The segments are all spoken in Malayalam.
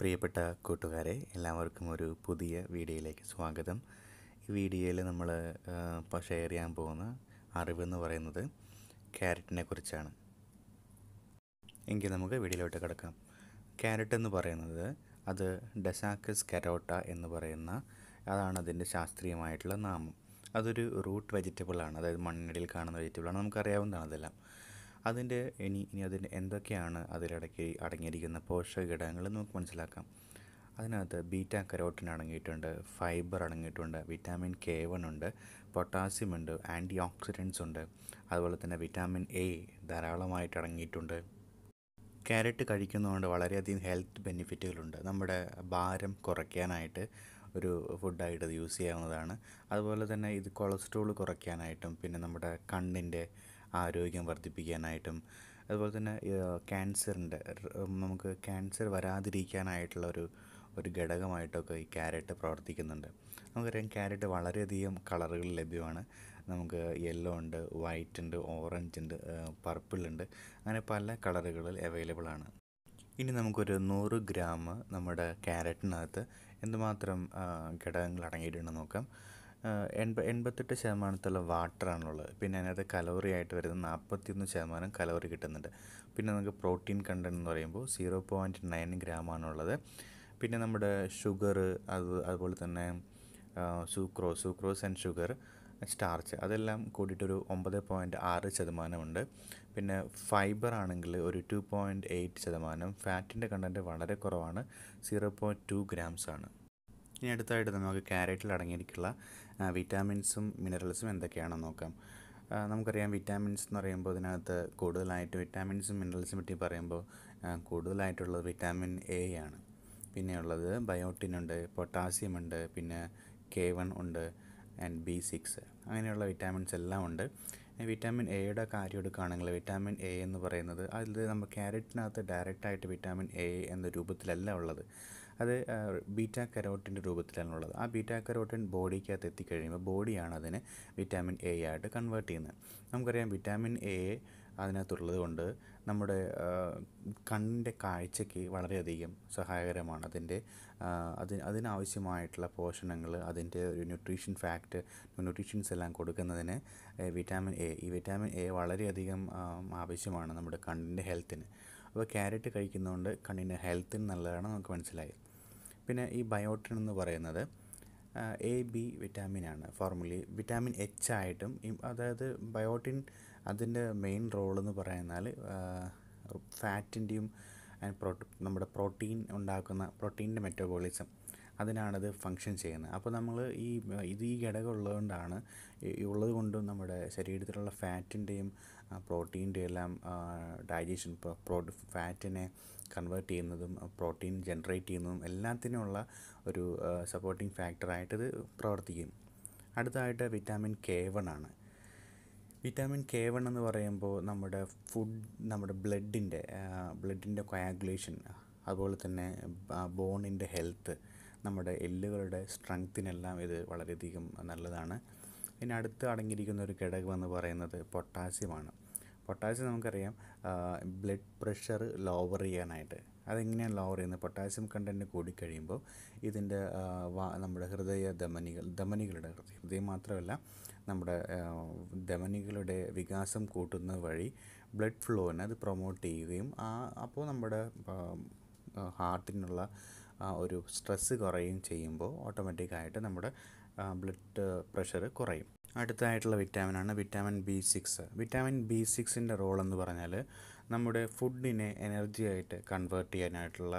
പ്രിയപ്പെട്ട കൂട്ടുകാരെ എല്ലാവർക്കും ഒരു പുതിയ വീഡിയോയിലേക്ക് സ്വാഗതം ഈ വീഡിയോയിൽ നമ്മൾ ഇപ്പോൾ ഷെയർ ചെയ്യാൻ പോകുന്ന അറിവെന്ന് പറയുന്നത് ക്യാരറ്റിനെ കുറിച്ചാണ് എങ്കിൽ നമുക്ക് വീഡിയോയിലോട്ട് കിടക്കാം ക്യാരറ്റ് എന്ന് പറയുന്നത് അത് ഡെസാക്കസ് കരോട്ട എന്ന് പറയുന്ന അതാണ് അതിൻ്റെ ശാസ്ത്രീയമായിട്ടുള്ള നാമം അതൊരു റൂട്ട് വെജിറ്റബിളാണ് അതായത് മണ്ണിടിയിൽ കാണുന്ന വെജിറ്റബിളാണ് നമുക്കറിയാവുന്നതാണ് അതെല്ലാം അതിൻ്റെ ഇനി ഇനി അതിൻ്റെ എന്തൊക്കെയാണ് അതിലിടയ്ക്ക് അടങ്ങിയിരിക്കുന്ന പോഷകഘടകങ്ങൾ നമുക്ക് മനസ്സിലാക്കാം അതിനകത്ത് ബീറ്റ കരോട്ടിൻ അടങ്ങിയിട്ടുണ്ട് ഫൈബർ അടങ്ങിയിട്ടുണ്ട് വിറ്റാമിൻ കെ വൺ ഉണ്ട് പൊട്ടാസ്യം ഉണ്ട് ആൻറ്റി ഓക്സിഡൻസ് ഉണ്ട് അതുപോലെ തന്നെ വിറ്റാമിൻ എ ധാരാളമായിട്ട് അടങ്ങിയിട്ടുണ്ട് ക്യാരറ്റ് കഴിക്കുന്നതുകൊണ്ട് വളരെയധികം ഹെൽത്ത് ബെനിഫിറ്റുകളുണ്ട് നമ്മുടെ ഭാരം കുറയ്ക്കാനായിട്ട് ഒരു ഫുഡായിട്ട് ഇത് യൂസ് ചെയ്യാവുന്നതാണ് അതുപോലെ തന്നെ ഇത് കൊളസ്ട്രോൾ കുറയ്ക്കാനായിട്ടും പിന്നെ നമ്മുടെ കണ്ണിൻ്റെ ആരോഗ്യം വർദ്ധിപ്പിക്കാനായിട്ടും അതുപോലെ തന്നെ ക്യാൻസറിൻ്റെ നമുക്ക് ക്യാൻസർ വരാതിരിക്കാനായിട്ടുള്ള ഒരു ഒരു ഘടകമായിട്ടൊക്കെ ഈ ക്യാരറ്റ് പ്രവർത്തിക്കുന്നുണ്ട് നമുക്കറിയാം ക്യാരറ്റ് വളരെയധികം കളറുകൾ ലഭ്യമാണ് നമുക്ക് യെല്ലോ ഉണ്ട് വൈറ്റ് ഉണ്ട് ഓറഞ്ച് ഉണ്ട് പർപ്പിൾ ഉണ്ട് അങ്ങനെ പല കളറുകളിൽ അവൈലബിൾ ആണ് ഇനി നമുക്കൊരു നൂറ് ഗ്രാം നമ്മുടെ ക്യാരറ്റിനകത്ത് എന്തുമാത്രം ഘടകങ്ങൾ അടങ്ങിയിട്ടുണ്ടെന്ന് നോക്കാം എൺപ എൺപത്തെട്ട് ശതമാനത്തുള്ള വാട്ടറാണുള്ളത് പിന്നെ അതിനകത്ത് കലോറി ആയിട്ട് വരുന്നത് നാൽപ്പത്തിയൊന്ന് ശതമാനം കലോറി കിട്ടുന്നുണ്ട് പിന്നെ നമുക്ക് പ്രോട്ടീൻ കണ്ടൻറ്റ് എന്ന് പറയുമ്പോൾ സീറോ പോയിൻറ്റ് നയൻ ഗ്രാമാണുള്ളത് പിന്നെ നമ്മുടെ ഷുഗർ അത് അതുപോലെ തന്നെ sucrose sucrose and sugar starch അതെല്ലാം കൂടിയിട്ടൊരു ഒമ്പത് പോയിൻറ്റ് ആറ് ശതമാനമുണ്ട് പിന്നെ ഫൈബർ ആണെങ്കിൽ ഒരു ടു പോയിൻറ്റ് എയ്റ്റ് ശതമാനം ഫാറ്റിൻ്റെ കണ്ടൻറ്റ് വളരെ കുറവാണ് സീറോ പോയിൻറ്റ് ടു ഗ്രാംസ് ആണ് ഇനി അടുത്തായിട്ട് നമുക്ക് ക്യാരറ്റിൽ അടങ്ങിയിരിക്കുള്ള വിറ്റാമിൻസും മിനറൽസും എന്തൊക്കെയാണെന്ന് നോക്കാം നമുക്കറിയാം വിറ്റാമിൻസ് എന്ന് പറയുമ്പോൾ ഇതിനകത്ത് കൂടുതലായിട്ട് വിറ്റാമിൻസും മിനറൽസും പറ്റി പറയുമ്പോൾ കൂടുതലായിട്ടുള്ളത് വിറ്റാമിൻ എ ആണ് പിന്നെയുള്ളത് ബയോട്ടിൻ ഉണ്ട് പൊട്ടാസ്യം ഉണ്ട് പിന്നെ കെ വൺ ഉണ്ട് ആൻഡ് ബി സിക്സ് അങ്ങനെയുള്ള വിറ്റാമിൻസ് എല്ലാം ഉണ്ട് വിറ്റാമിൻ എയുടെ കാര്യം എടുക്കുകയാണെങ്കിൽ വിറ്റാമിൻ എ എന്ന് പറയുന്നത് അതിൽ നമ്മൾ ക്യാരറ്റിനകത്ത് ഡയറക്റ്റായിട്ട് വിറ്റാമിൻ എ എന്ന രൂപത്തിലല്ല ഉള്ളത് അത് ബീറ്റ കരോട്ടിൻ്റെ രൂപത്തിലാണുള്ളത് ആ ബീറ്റ കരോട്ടിൻ ബോഡിക്കകത്ത് എത്തിക്കഴിയുമ്പോൾ ബോഡിയാണ് അതിനെ വിറ്റാമിൻ എ ആയിട്ട് കൺവേർട്ട് ചെയ്യുന്നത് നമുക്കറിയാം വിറ്റാമിൻ എ അതിനകത്തുള്ളത് കൊണ്ട് നമ്മുടെ കണ്ണിൻ്റെ കാഴ്ചയ്ക്ക് വളരെയധികം സഹായകരമാണ് അതിൻ്റെ അതിന് അതിനാവശ്യമായിട്ടുള്ള പോഷണങ്ങൾ അതിൻ്റെ ഒരു ന്യൂട്രീഷൻ ഫാക്റ്റ് ന്യൂട്രീഷൻസ് എല്ലാം കൊടുക്കുന്നതിന് വിറ്റാമിൻ എ ഈ വിറ്റാമിൻ എ വളരെയധികം ആവശ്യമാണ് നമ്മുടെ കണ്ണിൻ്റെ ഹെൽത്തിന് അപ്പോൾ ക്യാരറ്റ് കഴിക്കുന്നതുകൊണ്ട് കണ്ണിന് ഹെൽത്തിന് നല്ലതാണ് നമുക്ക് മനസ്സിലായി പിന്നെ ഈ ബയോട്ടിൻ എന്ന് പറയുന്നത് എ ബി വിറ്റാമിനാണ് ഫോർമുലി വിറ്റാമിൻ എച്ച് ആയിട്ടും അതായത് ബയോട്ടിൻ അതിൻ്റെ മെയിൻ റോൾ എന്ന് പറയുന്നാൽ ഫാറ്റിൻ്റെയും നമ്മുടെ പ്രോട്ടീൻ ഉണ്ടാക്കുന്ന പ്രോട്ടീൻ്റെ മെറ്റബോളിസം അതിനാണത് ഫങ്ഷൻ ചെയ്യുന്നത് അപ്പോൾ നമ്മൾ ഈ ഇത് ഈ ഘടകം ഉള്ളതുകൊണ്ടാണ് ഉള്ളത് കൊണ്ടും നമ്മുടെ ശരീരത്തിലുള്ള ഫാറ്റിൻ്റെയും പ്രോട്ടീൻ്റെ എല്ലാം ഡൈജഷൻ പ്രോ ഫാറ്റിനെ കൺവേർട്ട് ചെയ്യുന്നതും പ്രോട്ടീൻ ജനറേറ്റ് ചെയ്യുന്നതും എല്ലാത്തിനുമുള്ള ഒരു സപ്പോർട്ടിംഗ് ഫാക്ടറായിട്ട് ഇത് പ്രവർത്തിക്കും അടുത്തതായിട്ട് വിറ്റാമിൻ കെ വൺ ആണ് വിറ്റാമിൻ കെ വൺ എന്ന് പറയുമ്പോൾ നമ്മുടെ ഫുഡ് നമ്മുടെ ബ്ലഡിൻ്റെ ബ്ലഡിൻ്റെ കൊയാഗുലേഷൻ അതുപോലെ തന്നെ ബോണിൻ്റെ ഹെൽത്ത് നമ്മുടെ എല്ലുകളുടെ സ്ട്രെങ്ത്തിനെല്ലാം ഇത് വളരെയധികം നല്ലതാണ് അടുത്ത് അടങ്ങിയിരിക്കുന്ന ഒരു എന്ന് പറയുന്നത് പൊട്ടാസ്യമാണ് പൊട്ടാസ്യം നമുക്കറിയാം ബ്ലഡ് പ്രഷർ ലോവർ ചെയ്യാനായിട്ട് അതെങ്ങനെയാണ് ലോവർ ചെയ്യുന്നത് പൊട്ടാസ്യം കണ്ടൻറ്റ് കൂടിക്കഴിയുമ്പോൾ ഇതിൻ്റെ നമ്മുടെ ഹൃദയ ധമനികൾ ധമനികളുടെ ഹൃദയം മാത്രമല്ല നമ്മുടെ ധമനികളുടെ വികാസം കൂട്ടുന്ന വഴി ബ്ലഡ് ഫ്ലോവിനെ അത് പ്രൊമോട്ട് ചെയ്യുകയും ആ അപ്പോൾ നമ്മുടെ ഹാർട്ടിനുള്ള ഒരു സ്ട്രെസ്സ് കുറയുകയും ചെയ്യുമ്പോൾ ഓട്ടോമാറ്റിക്കായിട്ട് നമ്മുടെ ബ്ലഡ് പ്രഷർ കുറയും അടുത്തായിട്ടുള്ള വിറ്റാമിനാണ് vitamin B six vitamin B സിക്സിൻ്റെ റോൾ എന്ന് പറഞ്ഞാൽ നമ്മുടെ ഫുഡിനെ എനർജി ആയിട്ട് കൺവേർട്ട് ചെയ്യാനായിട്ടുള്ള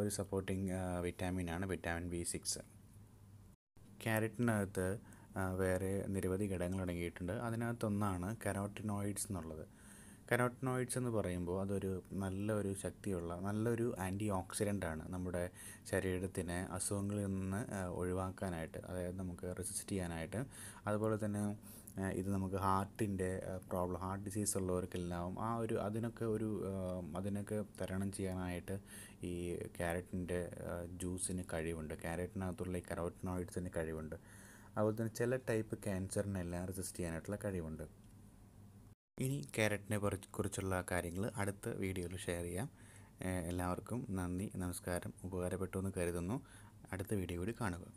ഒരു സപ്പോർട്ടിങ് വിറ്റാമിനാണ് വിറ്റാമിൻ ബി സിക്സ് ക്യാരറ്റിനകത്ത് വേറെ നിരവധി ഘടകങ്ങൾ അടങ്ങിയിട്ടുണ്ട് അതിനകത്തൊന്നാണ് കരോട്ടിനോയിഡ്സ് എന്നുള്ളത് കരോട്ടനോയിഡ്സ് എന്ന് പറയുമ്പോൾ അതൊരു നല്ലൊരു ശക്തിയുള്ള നല്ലൊരു ആൻറ്റി ആണ് നമ്മുടെ ശരീരത്തിനെ അസുഖങ്ങളിൽ നിന്ന് ഒഴിവാക്കാനായിട്ട് അതായത് നമുക്ക് റെസിസ്റ്റ് ചെയ്യാനായിട്ട് അതുപോലെ തന്നെ ഇത് നമുക്ക് ഹാർട്ടിൻ്റെ പ്രോബ്ലം ഹാർട്ട് ഡിസീസ് ഉള്ളവർക്കെല്ലാം ആ ഒരു അതിനൊക്കെ ഒരു അതിനൊക്കെ തരണം ചെയ്യാനായിട്ട് ഈ ക്യാരറ്റിൻ്റെ ജ്യൂസിന് കഴിവുണ്ട് ക്യാരറ്റിനകത്തുള്ള ഈ കരോട്ടനോയിഡ്സിന് കഴിവുണ്ട് അതുപോലെ തന്നെ ചില ടൈപ്പ് ക്യാൻസറിനെല്ലാം റെസിസ്റ്റ് ചെയ്യാനായിട്ടുള്ള കഴിവുണ്ട് ഇനി ക്യാരറ്റിനെ കുറിച്ചുള്ള കാര്യങ്ങൾ അടുത്ത വീഡിയോയിൽ ഷെയർ ചെയ്യാം എല്ലാവർക്കും നന്ദി നമസ്കാരം ഉപകാരപ്പെട്ടു എന്ന് കരുതുന്നു അടുത്ത വീഡിയോയിൽ കാണുക